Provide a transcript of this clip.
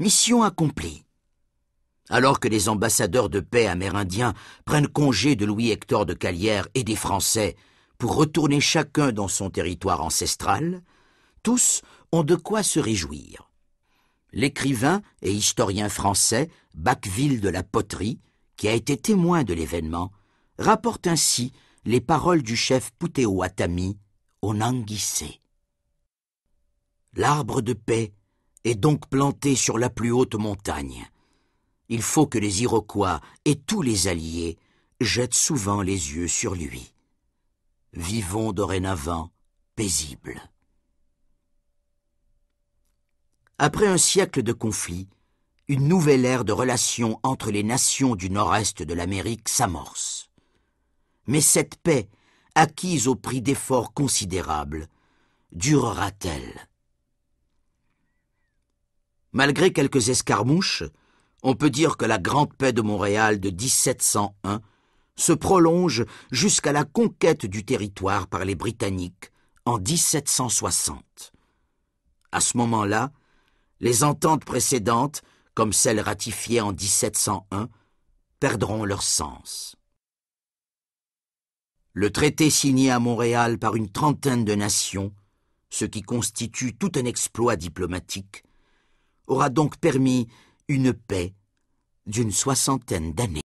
Mission accomplie. Alors que les ambassadeurs de paix amérindiens prennent congé de Louis-Hector de Calière et des Français pour retourner chacun dans son territoire ancestral, tous ont de quoi se réjouir. L'écrivain et historien français Bacqueville de la Poterie, qui a été témoin de l'événement, rapporte ainsi les paroles du chef Puteo Atami au Nanguissé. L'arbre de paix est donc planté sur la plus haute montagne. Il faut que les Iroquois et tous les alliés jettent souvent les yeux sur lui. Vivons dorénavant paisibles. Après un siècle de conflits, une nouvelle ère de relations entre les nations du nord-est de l'Amérique s'amorce. Mais cette paix, acquise au prix d'efforts considérables, durera-t-elle Malgré quelques escarmouches, on peut dire que la grande paix de Montréal de 1701 se prolonge jusqu'à la conquête du territoire par les Britanniques en 1760. À ce moment-là, les ententes précédentes, comme celles ratifiées en 1701, perdront leur sens. Le traité signé à Montréal par une trentaine de nations, ce qui constitue tout un exploit diplomatique, aura donc permis une paix d'une soixantaine d'années.